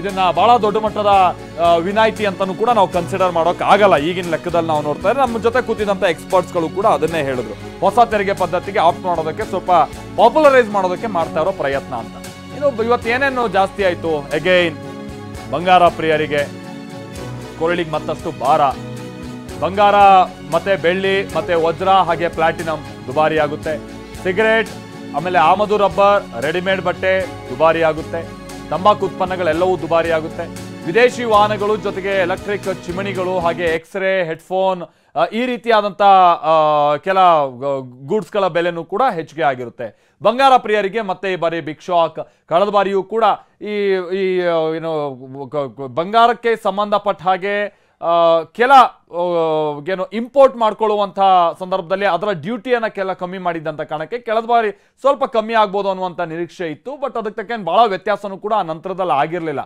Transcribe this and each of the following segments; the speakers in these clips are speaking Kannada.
ಇದನ್ನ ಬಹಳ ದೊಡ್ಡ ಮಟ್ಟದ ವಿನಾಯಿತಿ ಅಂತಾನು ಕೂಡ ನಾವು ಕನ್ಸಿಡರ್ ಮಾಡೋಕೆ ಆಗಲ್ಲ ಈಗಿನ ಲೆಕ್ಕದಲ್ಲಿ ನಾವು ನೋಡ್ತಾ ಇದ್ರೆ ನಮ್ಮ ಜೊತೆ ಕೂತಿದಂಥ ಎಕ್ಸ್ಪರ್ಟ್ಸ್ಗಳು ಕೂಡ ಅದನ್ನೇ ಹೇಳಿದ್ರು ಹೊಸ ತೆರಿಗೆ ಪದ್ಧತಿಗೆ ಆಪ್ಟ್ ಮಾಡೋದಕ್ಕೆ ಸ್ವಲ್ಪ ಪಾಪ್ಯುಲರೈಸ್ ಮಾಡೋದಕ್ಕೆ ಮಾಡ್ತಾ ಇರೋ ಪ್ರಯತ್ನ ಅಂತ ಇನ್ನು ಇವತ್ತು ಏನೇನು ಜಾಸ್ತಿ ಆಯ್ತು ಅಗೈನ್ ಬಂಗಾರ ಪ್ರಿಯರಿಗೆ ಕೊರಳಿಗೆ ಮತ್ತಷ್ಟು ಭಾರ ಬಂಗಾರ ಮತ್ತೆ ಬೆಳ್ಳಿ ಮತ್ತೆ ವಜ್ರ ಹಾಗೆ ಪ್ಲಾಟಿನಂ ದುಬಾರಿ ಆಗುತ್ತೆ ಸಿಗರೇಟ್ ಆಮೇಲೆ ಆಮದು ರಬ್ಬರ್ ರೆಡಿಮೇಡ್ ಬಟ್ಟೆ ದುಬಾರಿ ಆಗುತ್ತೆ ತಂಬಾಕು ಉತ್ಪನ್ನಗಳೆಲ್ಲವೂ ದುಬಾರಿಯಾಗುತ್ತೆ ವಿದೇಶಿ ವಾಹನಗಳು ಜೊತೆಗೆ ಎಲೆಕ್ಟ್ರಿಕ್ ಚಿಮಣಿಗಳು ಹಾಗೆ ಎಕ್ಸ್ರೇ ಹೆಡ್ಫೋನ್ ಈ ರೀತಿಯಾದಂಥ ಕೆಲ ಗೂಡ್ಸ್ಗಳ ಬೆಲೆನೂ ಕೂಡ ಹೆಚ್ಚಿಗೆ ಆಗಿರುತ್ತೆ ಬಂಗಾರ ಪ್ರಿಯರಿಗೆ ಮತ್ತೆ ಈ ಬಾರಿ ಬಿಗ್ ಶಾಕ್ ಕಳೆದ ಬಾರಿಯೂ ಕೂಡ ಈ ಏನು ಬಂಗಾರಕ್ಕೆ ಸಂಬಂಧಪಟ್ಟ ಹಾಗೆ ಕೆಲ ಏನು ಇಂಪೋರ್ಟ್ ಮಾಡ್ಕೊಳ್ಳುವಂಥ ಸಂದರ್ಭದಲ್ಲಿ ಅದರ ಡ್ಯೂಟಿಯನ್ನು ಕೆಲ ಕಮ್ಮಿ ಮಾಡಿದ್ದಂಥ ಕಾರಣಕ್ಕೆ ಕೆಳದ ಬಾರಿ ಸ್ವಲ್ಪ ಕಮ್ಮಿ ಆಗ್ಬೋದು ಅನ್ನುವಂಥ ನಿರೀಕ್ಷೆ ಇತ್ತು ಬಟ್ ಅದಕ್ಕೆ ತಕ್ಕೇನು ಭಾಳ ವ್ಯತ್ಯಾಸನೂ ಕೂಡ ಆ ನಂತರದಲ್ಲಿ ಆಗಿರಲಿಲ್ಲ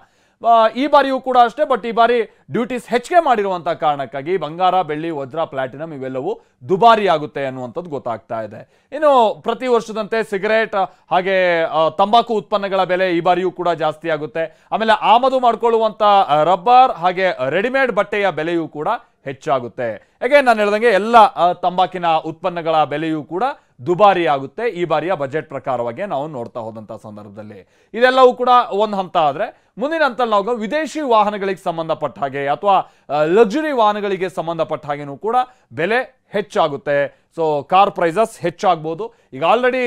ಈ ಬಾರಿಯೂ ಕೂಡ ಅಷ್ಟೇ ಬಟ್ ಈ ಬಾರಿ ಡ್ಯೂಟೀಸ್ ಹೆಚ್ಚಿಗೆ ಮಾಡಿರುವಂಥ ಕಾರಣಕ್ಕಾಗಿ ಬಂಗಾರ ಬೆಳ್ಳಿ ವಜ್ರ ಪ್ಲಾಟಿನಂ ಇವೆಲ್ಲವೂ ದುಬಾರಿ ಆಗುತ್ತೆ ಅನ್ನುವಂಥದ್ದು ಗೊತ್ತಾಗ್ತಾ ಇದೆ ಇನ್ನು ಪ್ರತಿ ವರ್ಷದಂತೆ ಸಿಗರೇಟ್ ಹಾಗೆ ತಂಬಾಕು ಉತ್ಪನ್ನಗಳ ಬೆಲೆ ಈ ಬಾರಿಯೂ ಕೂಡ ಜಾಸ್ತಿ ಆಗುತ್ತೆ ಆಮೇಲೆ ಆಮದು ಮಾಡಿಕೊಳ್ಳುವಂಥ ರಬ್ಬರ್ ಹಾಗೆ ರೆಡಿಮೇಡ್ ಬಟ್ಟೆಯ ಬೆಲೆಯೂ ಕೂಡ ಹೆಚ್ಚಾಗುತ್ತೆ ಯಾಕೆ ನಾನು ಹೇಳ್ದಂಗೆ ಎಲ್ಲ ತಂಬಾಕಿನ ಉತ್ಪನ್ನಗಳ ಬೆಲೆಯೂ ಕೂಡ ದುಬಾರಿ ಆಗುತ್ತೆ ಈ ಬಾರಿಯ ಬಜೆಟ್ ಪ್ರಕಾರವಾಗಿ ನಾವು ನೋಡ್ತಾ ಹೋದಂಥ ಸಂದರ್ಭದಲ್ಲಿ ಇದೆಲ್ಲವೂ ಕೂಡ ಒಂದು ಹಂತ ಆದರೆ ಮುಂದಿನ ಹಂತ ನಾವು ವಿದೇಶಿ ವಾಹನಗಳಿಗೆ ಸಂಬಂಧಪಟ್ಟ ಹಾಗೆ ಅಥವಾ ಲಕ್ಸುರಿ ವಾಹನಗಳಿಗೆ ಸಂಬಂಧಪಟ್ಟ ಹಾಗೆನೂ ಕೂಡ ಬೆಲೆ ಹೆಚ್ಚಾಗುತ್ತೆ ಸೊ ಕಾರ್ ಪ್ರೈಸಸ್ ಹೆಚ್ಚಾಗ್ಬೋದು ಈಗ ಆಲ್ರೆಡಿ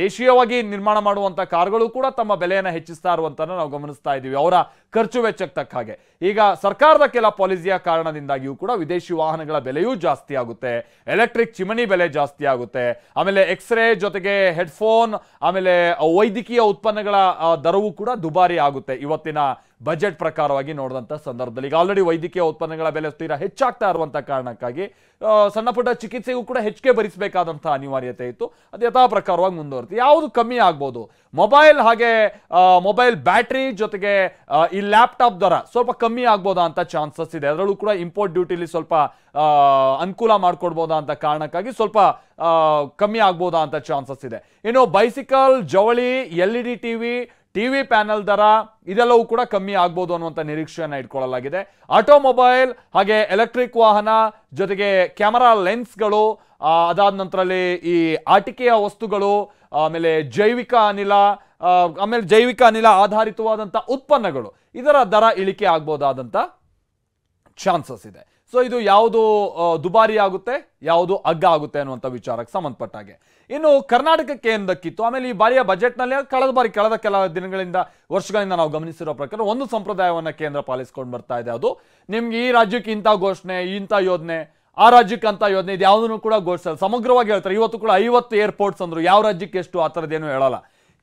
ದೇಶೀಯವಾಗಿ ನಿರ್ಮಾಣ ಮಾಡುವಂಥ ಕಾರ್ಗಳು ಕೂಡ ತಮ್ಮ ಬೆಲೆಯನ್ನು ಹೆಚ್ಚಿಸ್ತಾ ಇರುವಂತ ನಾವು ಗಮನಿಸ್ತಾ ಇದ್ದೀವಿ ಅವರ ಖರ್ಚು ವೆಚ್ಚಕ್ಕೆ ತಕ್ಕ ಹಾಗೆ ಈಗ ಸರ್ಕಾರದ ಕೆಲ ಪಾಲಿಸಿಯ ಕಾರಣದಿಂದಾಗಿಯೂ ಕೂಡ ವಿದೇಶಿ ವಾಹನಗಳ ಬೆಲೆಯೂ ಜಾಸ್ತಿ ಆಗುತ್ತೆ ಎಲೆಕ್ಟ್ರಿಕ್ ಚಿಮಣಿ ಬೆಲೆ ಜಾಸ್ತಿ ಆಗುತ್ತೆ ಆಮೇಲೆ ಎಕ್ಸ್ರೇ ಜೊತೆಗೆ ಹೆಡ್ಫೋನ್ ಆಮೇಲೆ ವೈದ್ಯಕೀಯ ಉತ್ಪನ್ನಗಳ ದರವೂ ಕೂಡ ದುಬಾರಿ ಆಗುತ್ತೆ ಇವತ್ತಿನ ಬಜೆಟ್ ಪ್ರಕಾರವಾಗಿ ನೋಡಿದಂಥ ಸಂದರ್ಭದಲ್ಲಿ ಈಗ ಆಲ್ರೆಡಿ ವೈದ್ಯಕೀಯ ಉತ್ಪನ್ನಗಳ ಬೆಲೆ ತೀರಾ ಹೆಚ್ಚಾಗ್ತಾ ಇರುವಂಥ ಕಾರಣಕ್ಕಾಗಿ ಸಣ್ಣ ಪುಟ್ಟ ಚಿಕಿತ್ಸೆಗೂ ಕೂಡ ಹೆಚ್ಚಿಗೆ ಭರಿಸಬೇಕಾದಂಥ ಅನಿವಾರ್ಯತೆ ಇತ್ತು ಅದು ಯಥಾ ಪ್ರಕಾರವಾಗಿ ಮುಂದುವರಿತು ಯಾವುದು ಕಮ್ಮಿ ಆಗ್ಬೋದು ಮೊಬೈಲ್ ಹಾಗೆ ಮೊಬೈಲ್ ಬ್ಯಾಟ್ರಿ ಜೊತೆಗೆ ಈ ಲ್ಯಾಪ್ಟಾಪ್ ದರ ಸ್ವಲ್ಪ ಕಮ್ಮಿ ಆಗ್ಬೋದಾ ಅಂತ ಚಾನ್ಸಸ್ ಇದೆ ಅದರಲ್ಲೂ ಕೂಡ ಇಂಪೋರ್ಟ್ ಡ್ಯೂಟಿಲಿ ಸ್ವಲ್ಪ ಅನುಕೂಲ ಮಾಡಿಕೊಡ್ಬೋದಾ ಅಂತ ಕಾರಣಕ್ಕಾಗಿ ಸ್ವಲ್ಪ ಕಮ್ಮಿ ಆಗ್ಬೋದಾ ಅಂತ ಚಾನ್ಸಸ್ ಇದೆ ಇನ್ನು ಬೈಸಿಕಲ್ ಜವಳಿ L E D T V T V panel ದರ ಇದೆಲ್ಲವೂ ಕೂಡ ಕಮ್ಮಿ ಆಗ್ಬೋದು ಅನ್ನುವಂಥ ನಿರೀಕ್ಷೆಯನ್ನು ಇಟ್ಕೊಳ್ಳಲಾಗಿದೆ ಆಟೋಮೊಬೈಲ್ ಹಾಗೆ ಎಲೆಕ್ಟ್ರಿಕ್ ವಾಹನ ಜೊತೆಗೆ ಕ್ಯಾಮರಾ ಲೆನ್ಸ್ಗಳು ಅದಾದ ನಂತರಲ್ಲಿ ಈ ಆಟಿಕೆಯ ವಸ್ತುಗಳು ಆಮೇಲೆ ಜೈವಿಕ ಅನಿಲ ಆಮೇಲೆ ಜೈವಿಕ ಅನಿಲ ಆಧಾರಿತವಾದಂಥ ಉತ್ಪನ್ನಗಳು ಇದರ ದರ ಇಳಿಕೆ ಆಗ್ಬೋದಾದಂಥ ಚಾನ್ಸಸ್ ಇದೆ ಸೊ ಇದು ಯಾವುದು ದುಬಾರಿ ಆಗುತ್ತೆ ಯಾವುದು ಅಗ್ಗ ಆಗುತ್ತೆ ಅನ್ನುವಂಥ ವಿಚಾರಕ್ಕೆ ಸಂಬಂಧಪಟ್ಟಾಗೆ ಇನ್ನು ಕರ್ನಾಟಕಕ್ಕೆ ಏನು ಆಮೇಲೆ ಈ ಬಾರಿಯ ಬಜೆಟ್ನಲ್ಲಿ ಕಳೆದ ಬಾರಿ ಕಳೆದ ಕೆಲ ದಿನಗಳಿಂದ ವರ್ಷಗಳಿಂದ ನಾವು ಗಮನಿಸಿರೋ ಪ್ರಕಾರ ಒಂದು ಸಂಪ್ರದಾಯವನ್ನು ಕೇಂದ್ರ ಪಾಲಿಸ್ಕೊಂಡು ಬರ್ತಾ ಇದೆ ಅದು ನಿಮ್ಗೆ ಈ ರಾಜ್ಯಕ್ಕೆ ಇಂಥ ಘೋಷಣೆ ಇಂಥ ಯೋಜನೆ ಆ ರಾಜ್ಯಕ್ಕೆ ಅಂತ ಯೋಜನೆ ಇದು ಯಾವುದನ್ನು ಕೂಡ ಘೋಷಿಸಲ್ಲ ಸಮಗ್ರವಾಗಿ ಹೇಳ್ತಾರೆ ಇವತ್ತು ಕೂಡ ಐವತ್ತು ಏರ್ಪೋರ್ಟ್ಸ್ ಅಂದರು ಯಾವ ರಾಜ್ಯಕ್ಕೆ ಎಷ್ಟು ಆ ಥರದ್ದೇನು ಹೇಳಲ್ಲ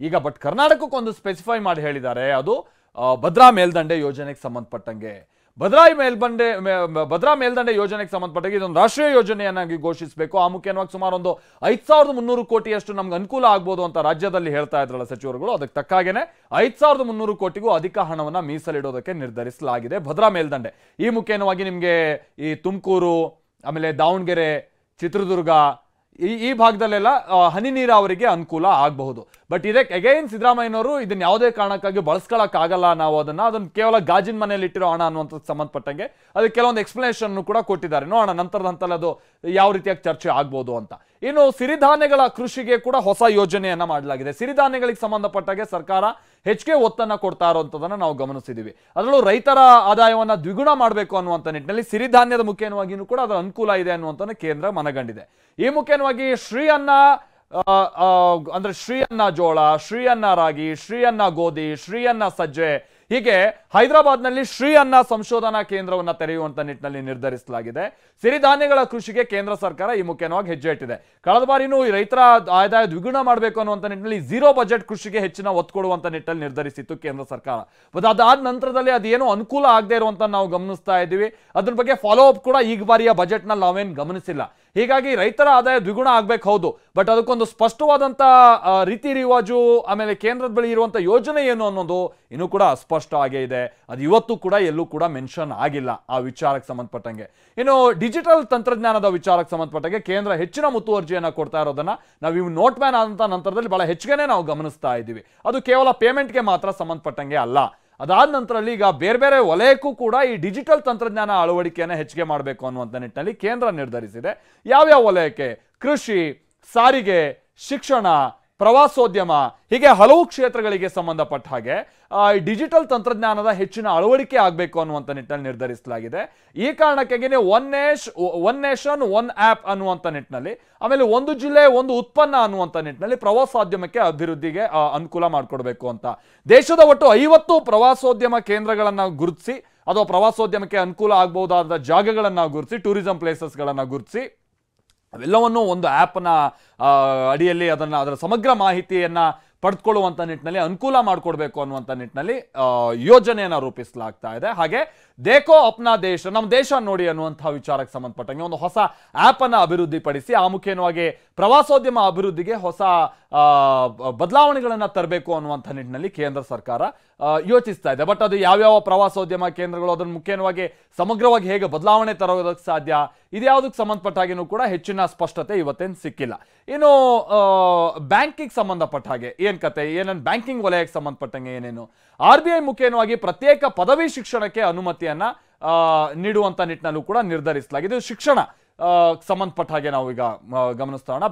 ಈಗ ಬಟ್ ಕರ್ನಾಟಕಕ್ಕೊಂದು ಸ್ಪೆಸಿಫೈ ಮಾಡಿ ಹೇಳಿದ್ದಾರೆ ಅದು ಭದ್ರಾ ಮೇಲ್ದಂಡೆ ಯೋಜನೆಗೆ ಸಂಬಂಧಪಟ್ಟಂಗೆ ಭದ್ರಾಯಿ ಮೇಲ್ಬಂಡೆ ಭದ್ರಾ ಮೇಲ್ದಂಡೆ ಯೋಜನೆಗೆ ಸಂಬಂಧಪಟ್ಟಾಗಿ ಇದೊಂದು ರಾಷ್ಟ್ರೀಯ ಯೋಜನೆಯನ್ನಾಗಿ ಘೋಷಿಸಬೇಕು ಆ ಮುಖ್ಯವಾಗಿ ಸುಮಾರು ಒಂದು ಐದು ಸಾವಿರದ ಮುನ್ನೂರು ಕೋಟಿಯಷ್ಟು ನಮ್ಗೆ ಅನುಕೂಲ ಆಗ್ಬೋದು ಅಂತ ರಾಜ್ಯದಲ್ಲಿ ಹೇಳ್ತಾ ಇದ್ರಲ್ಲ ಸಚಿವರುಗಳು ಅದಕ್ಕೆ ತಕ್ಕಾಗೇನೆ ಐದು ಸಾವಿರದ ಮುನ್ನೂರು ಕೋಟಿಗೂ ಅಧಿಕ ಹಣವನ್ನು ಮೀಸಲಿಡೋದಕ್ಕೆ ನಿರ್ಧರಿಸಲಾಗಿದೆ ಭದ್ರಾ ಮೇಲ್ದಂಡೆ ಈ ಮುಖ್ಯವಾಗಿ ನಿಮಗೆ ಈ ತುಮಕೂರು ಆಮೇಲೆ ದಾವಣಗೆರೆ ಚಿತ್ರದುರ್ಗ ಈ ಈ ಭಾಗದಲ್ಲೆಲ್ಲ ಹನಿ ನೀರಾವರಿಗೆ ಅನುಕೂಲ ಆಗಬಹುದು ಬಟ್ ಇದಕ್ಕೆ ಅಗೈನ್ ಸಿದ್ದರಾಮಯ್ಯನವರು ಇದನ್ನ ಯಾವುದೇ ಕಾರಣಕ್ಕಾಗಿ ಬಳಸ್ಕೊಳ್ಳೋಕ್ಕಾಗಲ್ಲ ನಾವು ಅದನ್ನ ಅದನ್ನ ಕೇವಲ ಗಾಜಿನ ಮನೆಯಲ್ಲಿ ಇಟ್ಟಿರೋ ಹಣ ಅನ್ನುವಂಥದ್ದು ಸಂಬಂಧಪಟ್ಟಂಗೆ ಅದಕ್ಕೆ ಕೆಲವೊಂದು ಎಕ್ಸ್ಪ್ಲನೇಷನ್ ಕೂಡ ಕೊಟ್ಟಿದ್ದಾರೆ ನೋಡೋಣ ನಂತರದ ಹಂತಲ್ಲಿ ಅದು ಯಾವ ರೀತಿಯಾಗಿ ಚರ್ಚೆ ಆಗ್ಬೋದು ಅಂತ ಇನ್ನು ಸಿರಿಧಾನ್ಯಗಳ ಕೃಷಿಗೆ ಕೂಡ ಹೊಸ ಯೋಜನೆಯನ್ನ ಮಾಡಲಾಗಿದೆ ಸಿರಿಧಾನ್ಯಗಳಿಗೆ ಸಂಬಂಧಪಟ್ಟಾಗೆ ಸರ್ಕಾರ ಹೆಚ್ಚಿಗೆ ಒತ್ತನ್ನು ಕೊಡ್ತಾ ಇರೋಂಥದನ್ನ ನಾವು ಗಮನಿಸಿದ್ದೀವಿ ಅದರಲ್ಲೂ ರೈತರ ಆದಾಯವನ್ನು ದ್ವಿಗುಣ ಮಾಡಬೇಕು ಅನ್ನುವಂಥ ನಿಟ್ಟಿನಲ್ಲಿ ಸಿರಿಧಾನ್ಯದ ಮುಖೇನವಾಗಿಯೂ ಕೂಡ ಅದರ ಅನುಕೂಲ ಇದೆ ಅನ್ನುವಂಥ ಕೇಂದ್ರ ಮನಗಂಡಿದೆ ಈ ಮುಖೇನವಾಗಿ ಶ್ರೀ ಅನ್ನ ಅಂದ್ರೆ ಶ್ರೀ ಜೋಳ ಶ್ರೀ ರಾಗಿ ಶ್ರೀ ಗೋಧಿ ಶ್ರೀ ಸಜ್ಜೆ ಹೀಗೆ ಹೈದರಾಬಾದ್ನಲ್ಲಿ ಶ್ರೀ ಅನ್ನ ಸಂಶೋಧನಾ ಕೇಂದ್ರವನ್ನ ತೆರೆಯುವಂತ ನಿಟ್ಟಿನಲ್ಲಿ ನಿರ್ಧರಿಸಲಾಗಿದೆ ಸಿರಿಧಾನ್ಯಗಳ ಕೃಷಿಗೆ ಕೇಂದ್ರ ಸರ್ಕಾರ ಈ ಮುಖ್ಯವಾಗಿ ಹೆಜ್ಜೆ ಇಟ್ಟಿದೆ ಕಳೆದ ಬಾರಿನೂ ರೈತರ ಆದಾಯ ದ್ವಿಗುಣ ಮಾಡಬೇಕು ಅನ್ನುವಂಥ ನಿಟ್ಟಿನಲ್ಲಿ ಝೀರೋ ಬಜೆಟ್ ಕೃಷಿಗೆ ಹೆಚ್ಚಿನ ಒತ್ತು ಕೊಡುವಂತ ನಿಟ್ಟಿನಲ್ಲಿ ನಿರ್ಧರಿಸಿತ್ತು ಕೇಂದ್ರ ಸರ್ಕಾರ ಬಟ್ ಅದಾದ ನಂತರದಲ್ಲಿ ಅದೇನು ಅನುಕೂಲ ಆಗದೆ ಇರುವಂತ ನಾವು ಗಮನಿಸ್ತಾ ಇದ್ದೀವಿ ಅದ್ರ ಬಗ್ಗೆ ಫಾಲೋ ಅಪ್ ಕೂಡ ಈಗ ಬಾರಿಯ ಬಜೆಟ್ನಲ್ಲಿ ನಾವೇನು ಗಮನಿಸಿಲ್ಲ ಹೀಗಾಗಿ ರೈತರ ಆದಾಯ ದ್ವಿಗುಣ ಆಗ್ಬೇಕು ಹೌದು ಬಟ್ ಅದಕ್ಕೊಂದು ಸ್ಪಷ್ಟವಾದಂಥ ರೀತಿ ರಿವಾಜು ಆಮೇಲೆ ಕೇಂದ್ರದ ಬಳಿ ಇರುವಂಥ ಯೋಜನೆ ಏನು ಅನ್ನೋದು ಇನ್ನೂ ಕೂಡ ಅಸ್ಪಷ್ಟ ಆಗೇ ಇದೆ ಅದು ಇವತ್ತು ಕೂಡ ಎಲ್ಲೂ ಕೂಡ ಮೆನ್ಷನ್ ಆಗಿಲ್ಲ ಆ ವಿಚಾರಕ್ಕೆ ಸಂಬಂಧಪಟ್ಟಂಗೆ ಇನ್ನು ಡಿಜಿಟಲ್ ತಂತ್ರಜ್ಞಾನದ ವಿಚಾರಕ್ಕೆ ಸಂಬಂಧಪಟ್ಟಂಗೆ ಕೇಂದ್ರ ಹೆಚ್ಚಿನ ಮುತುವರ್ಜಿಯನ್ನು ಕೊಡ್ತಾ ಇರೋದನ್ನ ನಾವು ಇವ್ ನೋಟ್ ಮ್ಯಾನ್ ಆದಂಥ ನಂತರದಲ್ಲಿ ಬಹಳ ಹೆಚ್ಚಿಗೆನೆ ನಾವು ಗಮನಿಸ್ತಾ ಇದ್ದೀವಿ ಅದು ಕೇವಲ ಪೇಮೆಂಟ್ಗೆ ಮಾತ್ರ ಸಂಬಂಧಪಟ್ಟಂಗೆ ಅಲ್ಲ ಅದಾದ ನಂತರಲ್ಲಿ ಈಗ ಬೇರೆ ಬೇರೆ ವಲಯಕ್ಕೂ ಕೂಡ ಈ ಡಿಜಿಟಲ್ ತಂತ್ರಜ್ಞಾನ ಅಳವಡಿಕೆಯನ್ನು ಹೆಚ್ಚಿಗೆ ಮಾಡಬೇಕು ಅನ್ನುವಂಥ ನಿಟ್ಟಿನಲ್ಲಿ ಕೇಂದ್ರ ನಿರ್ಧರಿಸಿದೆ ಯಾವ್ಯಾವ ವಲಯಕ್ಕೆ ಕೃಷಿ ಸಾರಿಗೆ ಶಿಕ್ಷಣ ಪ್ರವಾಸೋದ್ಯಮ ಹೀಗೆ ಹಲವು ಕ್ಷೇತ್ರಗಳಿಗೆ ಸಂಬಂಧಪಟ್ಟ ಹಾಗೆ ಈ ಡಿಜಿಟಲ್ ತಂತ್ರಜ್ಞಾನದ ಹೆಚ್ಚಿನ ಅಳವಡಿಕೆ ಆಗಬೇಕು ಅನ್ನುವಂಥ ನಿಟ್ಟಿನಲ್ಲಿ ನಿರ್ಧರಿಸಲಾಗಿದೆ ಈ ಕಾರಣಕ್ಕಾಗಿ one nation one nation one app ಅನ್ನುವಂಥ ನಿಟ್ಟಿನಲ್ಲಿ ಆಮೇಲೆ ಒಂದು ಜಿಲ್ಲೆ ಒಂದು ಉತ್ಪನ್ನ ಅನ್ನುವಂಥ ನಿಟ್ಟಿನಲ್ಲಿ ಪ್ರವಾಸೋದ್ಯಮಕ್ಕೆ ಅಭಿವೃದ್ಧಿಗೆ ಅನುಕೂಲ ಮಾಡಿಕೊಡ್ಬೇಕು ಅಂತ ದೇಶದ ಒಟ್ಟು ಐವತ್ತು ಪ್ರವಾಸೋದ್ಯಮ ಕೇಂದ್ರಗಳನ್ನು ಗುರುತಿಸಿ ಅಥವಾ ಪ್ರವಾಸೋದ್ಯಮಕ್ಕೆ ಅನುಕೂಲ ಆಗಬಹುದಾದ ಜಾಗಗಳನ್ನು ಗುರುತಿಸಿ ಟೂರಿಸಂ ಪ್ಲೇಸಸ್ಗಳನ್ನು ಗುರುತಿಸಿ ಅವೆಲ್ಲವನ್ನೂ ಒಂದು ಆ್ಯಪ್ನ ಅಡಿಯಲ್ಲಿ ಅದನ್ನು ಅದರ ಸಮಗ್ರ ಮಾಹಿತಿಯನ್ನು ಪಡೆದುಕೊಳ್ಳುವಂಥ ನಿಟ್ಟಿನಲ್ಲಿ ಅನುಕೂಲ ಮಾಡಿಕೊಡ್ಬೇಕು ಅನ್ನುವಂಥ ನಿಟ್ಟಿನಲ್ಲಿ ಯೋಜನೆಯನ್ನು ರೂಪಿಸಲಾಗ್ತಾ ಇದೆ ಹಾಗೆ ದೇಕೋ ಅಪ್ನಾ ದೇಶ ನಮ್ಮ ದೇಶ ನೋಡಿ ಅನ್ನುವಂಥ ವಿಚಾರಕ್ಕೆ ಸಂಬಂಧಪಟ್ಟಂಗೆ ಒಂದು ಹೊಸ ಆ್ಯಪನ್ನು ಅಭಿವೃದ್ಧಿಪಡಿಸಿ ಆ ಮುಖೇನವಾಗಿ ಪ್ರವಾಸೋದ್ಯಮ ಅಭಿವೃದ್ಧಿಗೆ ಹೊಸ ಬದಲಾವಣೆಗಳನ್ನು ತರಬೇಕು ಅನ್ನುವಂಥ ನಿಟ್ಟಿನಲ್ಲಿ ಕೇಂದ್ರ ಸರ್ಕಾರ ಯೋಚಿಸ್ತಾ ಇದೆ ಬಟ್ ಅದು ಯಾವ್ಯಾವ ಪ್ರವಾಸೋದ್ಯಮ ಕೇಂದ್ರಗಳು ಅದನ್ನು ಮುಖ್ಯವಾಗಿ ಸಮಗ್ರವಾಗಿ ಹೇಗೆ ಬದಲಾವಣೆ ತರೋದಕ್ಕೆ ಸಾಧ್ಯ ಇದ್ಯಾವುದಕ್ಕೆ ಸಂಬಂಧಪಟ್ಟಾಗಿನೂ ಕೂಡ ಹೆಚ್ಚಿನ ಸ್ಪಷ್ಟತೆ ಇವತ್ತೇನು ಸಿಕ್ಕಿಲ್ಲ ಇನ್ನು ಬ್ಯಾಂಕಿಗೆ ಸಂಬಂಧಪಟ್ಟ ಹಾಗೆ ಏನು ಕತೆ ಏನೇನು ಬ್ಯಾಂಕಿಂಗ್ ವಲಯಕ್ಕೆ ಸಂಬಂಧಪಟ್ಟಂಗೆ ಏನೇನು ಆರ್ ಬಿ ಐ ಮುಖೇನವಾಗಿ ಪ್ರತ್ಯೇಕ ಪದವಿ ಶಿಕ್ಷಣಕ್ಕೆ ಆ ನೀಡುವಂಥ ನಿಟ್ಟಿನಲ್ಲೂ ಕೂಡ ನಿರ್ಧರಿಸಲಾಗಿದೆ ಶಿಕ್ಷಣ ಸಂಬಂಧಪಟ್ಟ ಹಾಗೆ ನಾವು ಈಗ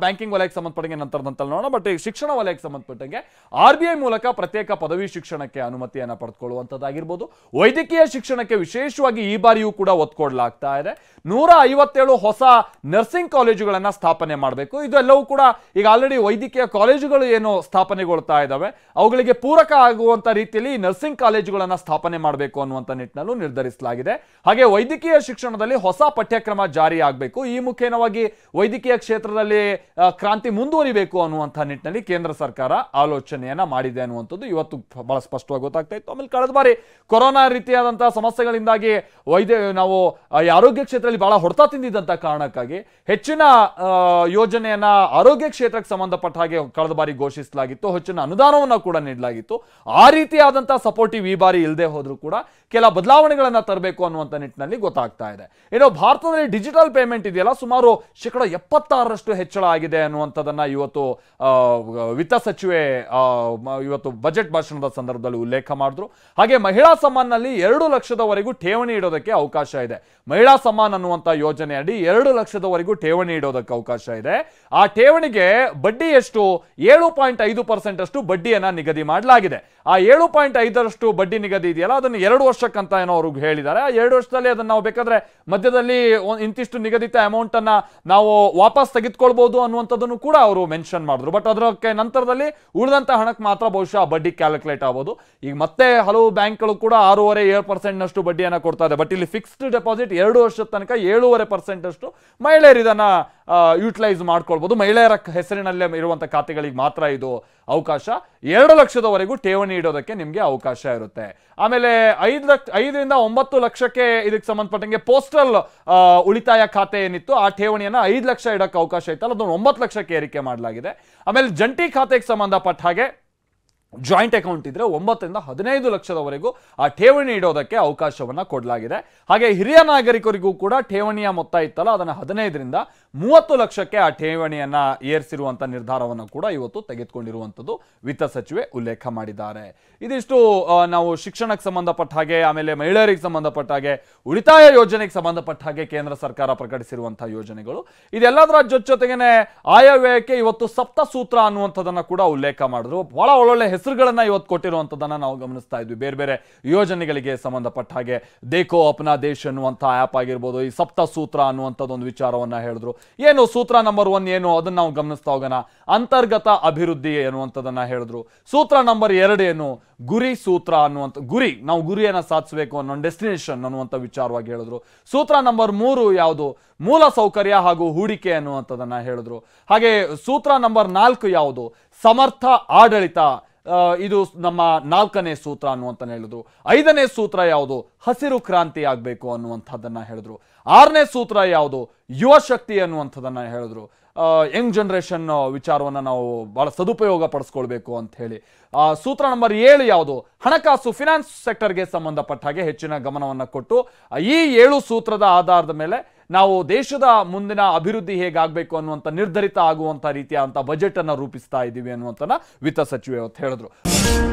ಬ್ಯಾಂಕಿಂಗ್ ವಲಯಕ್ಕೆ ಸಂಬಂಧಪಟ್ಟಂಗೆ ನಂತರ ನೋಡೋಣ ಬಟ್ ಈ ಶಿಕ್ಷಣ ವಲಯಕ್ಕೆ ಸಂಬಂಧಪಟ್ಟಂಗೆ ಆರ್ ಬಿ ಐ ಮೂಲಕ ಪ್ರತ್ಯೇಕ ಪದವಿ ಶಿಕ್ಷಣಕ್ಕೆ ಅನುಮತಿಯನ್ನು ಪಡೆದುಕೊಳ್ಳುವಂಥದ್ದಾಗಿರ್ಬೋದು ವೈದ್ಯಕೀಯ ಶಿಕ್ಷಣಕ್ಕೆ ವಿಶೇಷವಾಗಿ ಈ ಬಾರಿಯೂ ಕೂಡ ಒತ್ಕೊಡ್ಲಾಗ್ತಾ ಇದೆ ನೂರ ಐವತ್ತೇಳು ಹೊಸ ನರ್ಸಿಂಗ್ ಕಾಲೇಜುಗಳನ್ನು ಸ್ಥಾಪನೆ ಮಾಡಬೇಕು ಇದೆಲ್ಲವೂ ಕೂಡ ಈಗ ಆಲ್ರೆಡಿ ವೈದ್ಯಕೀಯ ಕಾಲೇಜುಗಳು ಏನು ಸ್ಥಾಪನೆಗೊಳ್ತಾ ಇದ್ದಾವೆ ಅವುಗಳಿಗೆ ಪೂರಕ ಆಗುವಂಥ ರೀತಿಯಲ್ಲಿ ನರ್ಸಿಂಗ್ ಕಾಲೇಜುಗಳನ್ನು ಸ್ಥಾಪನೆ ಮಾಡಬೇಕು ಅನ್ನುವಂಥ ನಿಟ್ಟಿನಲ್ಲೂ ನಿರ್ಧರಿಸಲಾಗಿದೆ ಹಾಗೆ ವೈದ್ಯಕೀಯ ಶಿಕ್ಷಣದಲ್ಲಿ ಹೊಸ ಪಠ್ಯಕ್ರಮ ಜಾರಿ ಆಗಬೇಕು ಮಾಡಬೇಕು ಈ ಮುಖೇನವಾಗಿ ವೈದ್ಯಕೀಯ ಕ್ಷೇತ್ರದಲ್ಲಿ ಕ್ರಾಂತಿ ಮುಂದುವರಿಬೇಕು ಅನ್ನುವಂಥ ನಿಟ್ಟಿನಲ್ಲಿ ಕೇಂದ್ರ ಸರ್ಕಾರ ಆಲೋಚನೆಯನ್ನ ಮಾಡಿದೆ ಅನ್ನುವಂಥದ್ದು ಇವತ್ತು ಬಹಳ ಸ್ಪಷ್ಟವಾಗಿ ಗೊತ್ತಾಗ್ತಾ ಇತ್ತು ಆಮೇಲೆ ಕಳೆದ ಬಾರಿ ಕೊರೋನಾ ರೀತಿಯಾದಂತಹ ಸಮಸ್ಯೆಗಳಿಂದಾಗಿ ವೈದ್ಯ ನಾವು ಆರೋಗ್ಯ ಕ್ಷೇತ್ರದಲ್ಲಿ ಬಹಳ ಹೊಡೆತ ತಿಂದಿದ್ದಂಥ ಕಾರಣಕ್ಕಾಗಿ ಹೆಚ್ಚಿನ ಯೋಜನೆಯನ್ನ ಆರೋಗ್ಯ ಕ್ಷೇತ್ರಕ್ಕೆ ಸಂಬಂಧಪಟ್ಟ ಹಾಗೆ ಕಳೆದ ಬಾರಿ ಘೋಷಿಸಲಾಗಿತ್ತು ಹೆಚ್ಚಿನ ಅನುದಾನವನ್ನು ಕೂಡ ನೀಡಲಾಗಿತ್ತು ಆ ರೀತಿಯಾದಂತಹ ಸಪೋರ್ಟಿವ್ ಈ ಬಾರಿ ಇಲ್ಲದೆ ಹೋದ್ರೂ ಕೂಡ ಕೆಲ ಬದಲಾವಣೆಗಳನ್ನು ತರಬೇಕು ಅನ್ನುವಂಥ ನಿಟ್ಟಿನಲ್ಲಿ ಗೊತ್ತಾಗ್ತಾ ಇದೆ ಇನ್ನು ಭಾರತದಲ್ಲಿ ಡಿಜಿಟಲ್ ಪೇಮೆಂಟ್ ಇದೆಯಲ್ಲ ಸುಮಾರು ಶೇಕಡ ಎಪ್ಪತ್ತಾರರಷ್ಟು ಹೆಚ್ಚಳ ಆಗಿದೆ ಅನ್ನುವಂಥದ್ದನ್ನು ಇವತ್ತು ವಿತ್ತ ಸಚಿವೆ ಇವತ್ತು ಬಜೆಟ್ ಭಾಷಣದ ಸಂದರ್ಭದಲ್ಲಿ ಉಲ್ಲೇಖ ಮಾಡಿದ್ರು ಹಾಗೆ ಮಹಿಳಾ ನಲ್ಲಿ ಎರಡು ಲಕ್ಷದವರೆಗೂ ಠೇವಣಿ ಇಡೋದಕ್ಕೆ ಅವಕಾಶ ಇದೆ ಮಹಿಳಾ ಸಮ್ಮಾನ್ ಅನ್ನುವಂಥ ಯೋಜನೆಯಡಿ ಎರಡು ಲಕ್ಷದವರೆಗೂ ಠೇವಣಿ ಇಡೋದಕ್ಕೆ ಅವಕಾಶ ಇದೆ ಆ ಠೇವಣಿಗೆ ಬಡ್ಡಿ ಎಷ್ಟು ಏಳು ಪಾಯಿಂಟ್ ಐದು ಪರ್ಸೆಂಟ್ ಅಷ್ಟು ಬಡ್ಡಿಯನ್ನು ನಿಗದಿ ಮಾಡಲಾಗಿದೆ ಆ ಏಳು ಪಾಯಿಂಟ್ ಐದರಷ್ಟು ಬಡ್ಡಿ ನಿಗದಿ ಇದೆಯಲ್ಲ ಅದನ್ನು ಎರಡು ವರ್ಷಕ್ಕಂತ ಏನೋ ಅವ್ರಿಗೆ ಹೇಳಿದ್ದಾರೆ ಆ ಎರಡು ವರ್ಷದಲ್ಲಿ ಅದನ್ನ ನಾವು ಬೇಕಾದ್ರೆ ಮಧ್ಯದಲ್ಲಿ ಇಂತಿಷ್ಟು ನಿಗದಿ ಖಂಡಿತ ಅಮೌಂಟ್ ಅನ್ನ ನಾವು ವಾಪಸ್ ತೆಗೆದುಕೊಳ್ಬಹುದು ಅನ್ನುವಂಥದ್ದನ್ನು ಕೂಡ ಅವರು ಮೆನ್ಷನ್ ಮಾಡಿದ್ರು ಬಟ್ ಅದಕ್ಕೆ ನಂತರದಲ್ಲಿ ಉಳಿದಂತ ಹಣಕ್ಕೆ ಮಾತ್ರ ಬಹುಶಃ ಬಡ್ಡಿ ಕ್ಯಾಲ್ಕುಲೇಟ್ ಆಗ್ಬೋದು ಈಗ ಮತ್ತೆ ಹಲವು ಬ್ಯಾಂಕ್ಗಳು ಕೂಡ ಆರೂವರೆ ಏಳು ಪರ್ಸೆಂಟ್ ನಷ್ಟು ಬಡ್ಡಿಯನ್ನು ಕೊಡ್ತಾ ಇದೆ ಬಟ್ ಇಲ್ಲಿ ಫಿಕ್ಸ್ಡ್ ಡೆಪಾಸಿಟ್ ಎರಡು ವರ್ಷದ ತನಕ ಏಳೂವರೆ ಪರ್ಸೆಂಟ್ ಅಷ್ಟು ಮಹಿಳೆಯರು ಇದನ್ನ ಯೂಟಿಲೈಸ್ ಮಾಡ್ಕೊಳ್ಬಹುದು ಮಹಿಳೆಯರ ಹೆಸರಿನಲ್ಲೇ ಇರುವಂಥ ಖಾತೆಗಳಿಗೆ ಮಾತ್ರ ಇದು ಅವಕಾಶ ಎರಡು ಲಕ್ಷದವರೆಗೂ ಠೇವಣಿ ಇಡೋದಕ್ಕೆ ನಿಮಗೆ ಅವಕಾಶ ಇರುತ್ತೆ ಆಮೇಲೆ ಐದು ಲಕ್ಷ ಐದರಿಂದ ಒಂಬತ್ತು ಲಕ್ಷಕ್ಕೆ ಇದಕ್ಕೆ ಸಂಬಂಧಪಟ್ಟಂಗೆ ಪೋಸ್ಟಲ್ ಉಳಿತಾಯ ಖಾತೆ ಖಾತೆ ಏನಿತ್ತು ಆ ಠೇವಣಿಯನ್ನು ಐದು ಲಕ್ಷ ಇಡೋಕ್ಕೆ ಅವಕಾಶ ಇತ್ತಲ್ಲ ಅದನ್ನು ಒಂಬತ್ತು ಲಕ್ಷಕ್ಕೆ ಏರಿಕೆ ಮಾಡಲಾಗಿದೆ ಆಮೇಲೆ ಜಂಟಿ ಖಾತೆಗೆ ಸಂಬಂಧಪಟ್ಟ ಹಾಗೆ ಜಾಯಿಂಟ್ ಅಕೌಂಟ್ ಇದ್ರೆ ಒಂಬತ್ತರಿಂದ ಹದಿನೈದು ಲಕ್ಷದವರೆಗೂ ಆ ಠೇವಣಿ ಇಡೋದಕ್ಕೆ ಅವಕಾಶವನ್ನ ಕೊಡಲಾಗಿದೆ ಹಾಗೆ ಹಿರಿಯ ನಾಗರಿಕರಿಗೂ ಕೂಡ ಠೇವಣಿಯ ಮೊತ್ತ ಇತ್ತಲ್ಲ ಅದನ್ನು ಹದಿನೈದರಿಂದ ಮೂವತ್ತು ಲಕ್ಷಕ್ಕೆ ಆ ಠೇವಣಿಯನ್ನ ಏರಿಸಿರುವಂಥ ನಿರ್ಧಾರವನ್ನು ಕೂಡ ಇವತ್ತು ತೆಗೆದುಕೊಂಡಿರುವಂತದ್ದು ವಿತ್ತ ಸಚಿವೆ ಉಲ್ಲೇಖ ಮಾಡಿದ್ದಾರೆ ಇದಿಷ್ಟು ನಾವು ಶಿಕ್ಷಣಕ್ಕೆ ಸಂಬಂಧಪಟ್ಟ ಹಾಗೆ ಆಮೇಲೆ ಮಹಿಳೆಯರಿಗೆ ಸಂಬಂಧಪಟ್ಟ ಹಾಗೆ ಉಳಿತಾಯ ಯೋಜನೆಗೆ ಸಂಬಂಧಪಟ್ಟ ಹಾಗೆ ಕೇಂದ್ರ ಸರ್ಕಾರ ಪ್ರಕಟಿಸಿರುವಂತಹ ಯೋಜನೆಗಳು ಇದೆಲ್ಲದರ ಜೊತೆಗೇನೆ ಆಯವ್ಯಯಕ್ಕೆ ಇವತ್ತು ಸಪ್ತಸೂತ್ರ ಅನ್ನುವಂಥದ್ದನ್ನು ಕೂಡ ಉಲ್ಲೇಖ ಮಾಡಿದ್ರು ಬಹಳ ಒಳ್ಳೊಳ್ಳೆ ಹೆಸರುಗಳನ್ನು ಇವತ್ತು ಕೊಟ್ಟಿರುವಂಥದ್ದನ್ನು ನಾವು ಗಮನಿಸ್ತಾ ಇದ್ವಿ ಬೇರೆ ಬೇರೆ ಯೋಜನೆಗಳಿಗೆ ಸಂಬಂಧಪಟ್ಟ ಹಾಗೆ ದೇಕೋ ಅಪ್ನಾ ದೇಶ್ ಅನ್ನುವಂಥ ಆ್ಯಪ್ ಆಗಿರ್ಬೋದು ಈ ಸಪ್ತ ಸೂತ್ರ ಅನ್ನುವಂಥದ್ದೊಂದು ವಿಚಾರವನ್ನ ಹೇಳಿದ್ರು ಏನು ಸೂತ್ರ ನಂಬರ್ ಒನ್ ಏನು ಅದನ್ನು ನಾವು ಗಮನಿಸ್ತಾ ಹೋಗೋಣ ಅಂತರ್ಗತ ಅಭಿವೃದ್ಧಿ ಅನ್ನುವಂಥದ್ದನ್ನು ಹೇಳಿದ್ರು ಸೂತ್ರ ನಂಬರ್ ಎರಡು ಏನು ಗುರಿ ಸೂತ್ರ ಅನ್ನುವಂಥ ಗುರಿ ನಾವು ಗುರಿಯನ್ನು ಸಾಧಿಸಬೇಕು ಅನ್ನೋ ಡೆಸ್ಟಿನೇಷನ್ ಅನ್ನುವಂಥ ವಿಚಾರವಾಗಿ ಹೇಳಿದ್ರು ಸೂತ್ರ ನಂಬರ್ ಮೂರು ಯಾವುದು ಮೂಲ ಸೌಕರ್ಯ ಹಾಗೂ ಹೂಡಿಕೆ ಅನ್ನುವಂಥದ್ದನ್ನು ಹೇಳಿದ್ರು ಹಾಗೆ ಸೂತ್ರ ನಂಬರ್ ನಾಲ್ಕು ಯಾವುದು ಸಮರ್ಥ ಆಡಳಿತ ಇದು ನಮ್ಮ ನಾಲ್ಕನೇ ಸೂತ್ರ ಅನ್ನುವಂತ ಹೇಳಿದ್ರು ಐದನೇ ಸೂತ್ರ ಯಾವುದು ಹಸಿರು ಕ್ರಾಂತಿ ಆಗಬೇಕು ಅನ್ನುವಂಥದ್ದನ್ನು ಹೇಳಿದ್ರು ಆರನೇ ಸೂತ್ರ ಯಾವುದು ಯುವ ಶಕ್ತಿ ಅನ್ನುವಂಥದ್ದನ್ನು ಹೇಳಿದ್ರು ಯಂಗ್ ಜನ್ರೇಷನ್ ವಿಚಾರವನ್ನು ನಾವು ಭಾಳ ಸದುಪಯೋಗ ಪಡಿಸ್ಕೊಳ್ಬೇಕು ಅಂತ ಹೇಳಿ ಸೂತ್ರ ನಂಬರ್ ಏಳು ಯಾವುದು ಹಣಕಾಸು ಫಿನಾನ್ಸ್ ಸೆಕ್ಟರ್ಗೆ ಸಂಬಂಧಪಟ್ಟ ಹಾಗೆ ಹೆಚ್ಚಿನ ಗಮನವನ್ನು ಕೊಟ್ಟು ಈ ಏಳು ಸೂತ್ರದ ಆಧಾರದ ಮೇಲೆ ನಾವು ದೇಶದ ಮುಂದಿನ ಅಭಿವೃದ್ಧಿ ಹೇಗಾಗಬೇಕು ಅನ್ನುವಂಥ ನಿರ್ಧರಿತ ಆಗುವಂಥ ಬಜೆಟ್ ಬಜೆಟನ್ನು ರೂಪಿಸ್ತಾ ಇದ್ದೀವಿ ಅನ್ನುವಂಥ ವಿತ್ತ ಸಚಿವೆ ಅವತ್ತು ಹೇಳಿದ್ರು